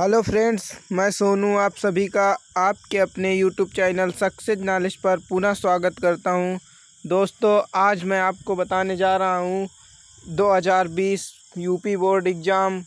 hello friends मैं सोनू आप सभी का आपके अपने यूट्यूब चैनल सक्सेस नॉलेज पर पुनः स्वागत करता हूं दोस्तों आज मैं आपको बताने जा रहा हूं 2020 UP board exam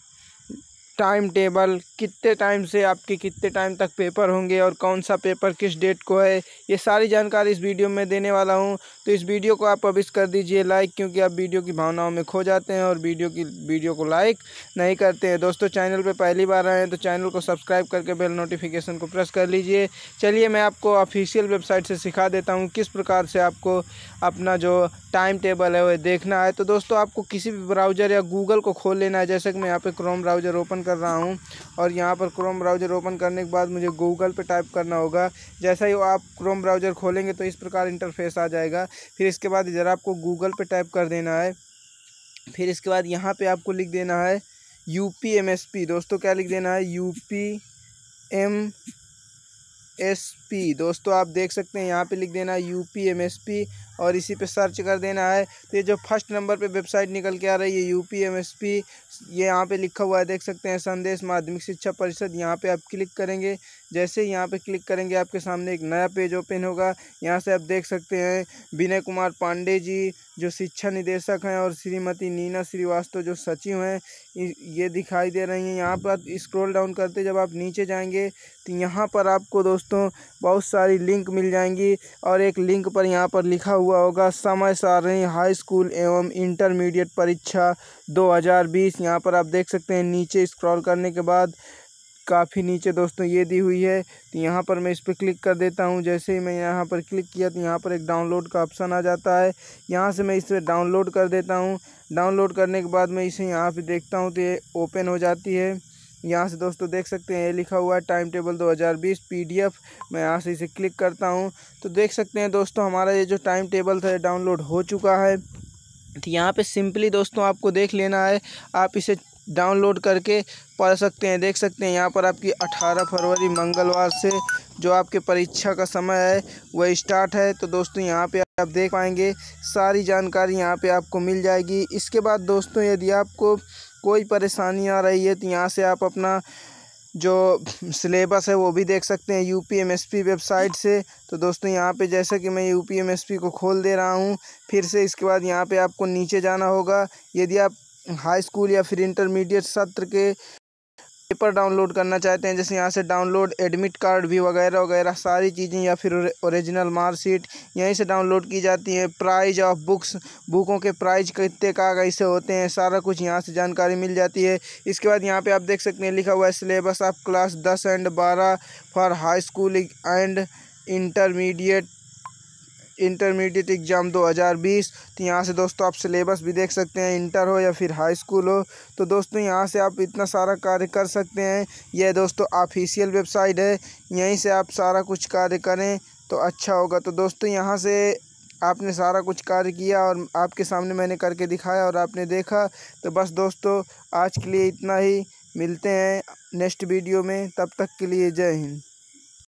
time table कितने टाइम से आपके कितने टाइम तक पेपर होंगे और कौन सा पेपर किस डेट को है ये सारी जानकारी इस वीडियो में देने वाला हूँ तो इस वीडियो को आप अविश कर दीजिए लाइक क्योंकि आप वीडियो की भावनाओं में खो जाते हैं और वीडियो की वीडियो को लाइक नहीं करते हैं दोस्तों चैनल पर पहली बार आए हैं तो चैनल को सब्सक्राइब करके बेल नोटिफिकेशन को प्रेस कर लीजिए चलिए मैं आपको ऑफिशियल वेबसाइट से सिखा देता हूँ किस प्रकार से आपको अपना जो टाइम टेबल है वह देखना है तो दोस्तों आपको किसी भी ब्राउज़र या गूगल को खोल लेना है जैसे कि मैं यहाँ पर क्रोम ब्राउज़र ओपन कर रहा हूँ और यहाँ पर क्रोम ब्राउज़र ओपन करने के बाद मुझे गूगल पे टाइप करना होगा जैसा ही आप क्रोम ब्राउज़र खोलेंगे तो इस प्रकार इंटरफेस आ जाएगा फिर इसके बाद इधर आपको गूगल पे टाइप कर देना है फिर इसके बाद यहाँ पे आपको लिख देना है यू दोस्तों क्या लिख देना है यू एस पी दोस्तों आप देख सकते हैं यहाँ पे लिख देना U P M S P और इसी पे सर्च कर देना है तो ये जो फर्स्ट नंबर पे वेबसाइट निकल के आ रही है U P M S P ये यहाँ पे लिखा हुआ है देख सकते हैं संदेश माध्यमिक शिक्षा परिषद यहाँ पे आप क्लिक करेंगे जैसे ही यहाँ पे क्लिक करेंगे आपके सामने एक नया पेज ओपन होगा यहाँ से आप देख सकते हैं विनय कुमार पांडे जी जो शिक्षा निदेशक हैं और श्रीमती नीना श्रीवास्तव जो सचिव हैं ये दिखाई दे रही हैं यहाँ पर स्क्रोल डाउन करते जब आप नीचे जाएंगे तो यहाँ पर आपको दोस्तों दोस्तों बहुत सारी लिंक मिल जाएंगी और एक लिंक पर यहाँ पर लिखा हुआ होगा समय सारणी हाई स्कूल एवं इंटरमीडिएट परीक्षा 2020 यहाँ पर आप देख सकते हैं नीचे स्क्रॉल करने के बाद काफ़ी नीचे दोस्तों ये दी हुई है तो यहाँ पर मैं इस पर क्लिक कर देता हूँ जैसे ही मैं यहाँ पर क्लिक किया तो यहाँ पर एक डाउनलोड का ऑप्शन आ जाता है यहाँ से मैं इसे डाउनलोड कर देता हूँ डाउनलोड करने के बाद मैं इसे यहाँ पर देखता हूँ तो ये ओपन हो जाती है यहाँ से दोस्तों देख सकते हैं ये लिखा हुआ है टाइम टेबल 2020 पीडीएफ मैं यहाँ से इसे क्लिक करता हूँ तो देख सकते हैं दोस्तों हमारा ये जो टाइम टेबल था डाउनलोड हो चुका है तो यहाँ पे सिंपली दोस्तों आपको देख लेना है आप इसे डाउनलोड करके पढ़ सकते हैं देख सकते हैं यहाँ पर आपकी 18 फरवरी मंगलवार से जो आपके परीक्षा का समय है वह स्टार्ट है तो दोस्तों यहाँ पे आप देख पाएंगे सारी जानकारी यहाँ पे आपको मिल जाएगी इसके बाद दोस्तों यदि आपको कोई परेशानी आ रही है तो यहाँ से आप अपना जो सिलेबस है वो भी देख सकते हैं U P M S P website से तो दोस्तों यहाँ पे जैसा कि मैं U P M S P को खोल दे रहा हूँ फिर से इसके बाद यहाँ पे आपको नीचे जाना होगा यदि आप हाई स्कूल या फिर इंटरमीडिएट सत्र के पेपर डाउनलोड करना चाहते हैं जैसे यहाँ से डाउनलोड एडमिट कार्ड भी वगैरह वगैरह सारी चीज़ें या फिर ओरिजिनल मार्कशीट यहीं से डाउनलोड की जाती है प्राइज ऑफ बुक्स बुकों के प्राइज कितने का कैसे होते हैं सारा कुछ यहाँ से जानकारी मिल जाती है इसके बाद यहाँ पर आप देख सकते हैं लिखा हुआ है सिलेबस ऑफ क्लास दस एंड बारह for high school and intermediate intermediate exam 2020 तो यहाँ से दोस्तों आप सिलेबस भी देख सकते हैं इंटर हो या फिर हाई स्कूल हो तो दोस्तों यहाँ से आप इतना सारा कार्य कर सकते हैं यह दोस्तों ऑफिशियल वेबसाइट है यहीं से आप सारा कुछ कार्य करें तो अच्छा होगा तो दोस्तों यहाँ से आपने सारा कुछ कार्य किया और आपके सामने मैंने करके दिखाया और आपने देखा तो बस दोस्तों आज के लिए इतना ही मिलते हैं नेक्स्ट वीडियो में तब तक के लिए जय हिंद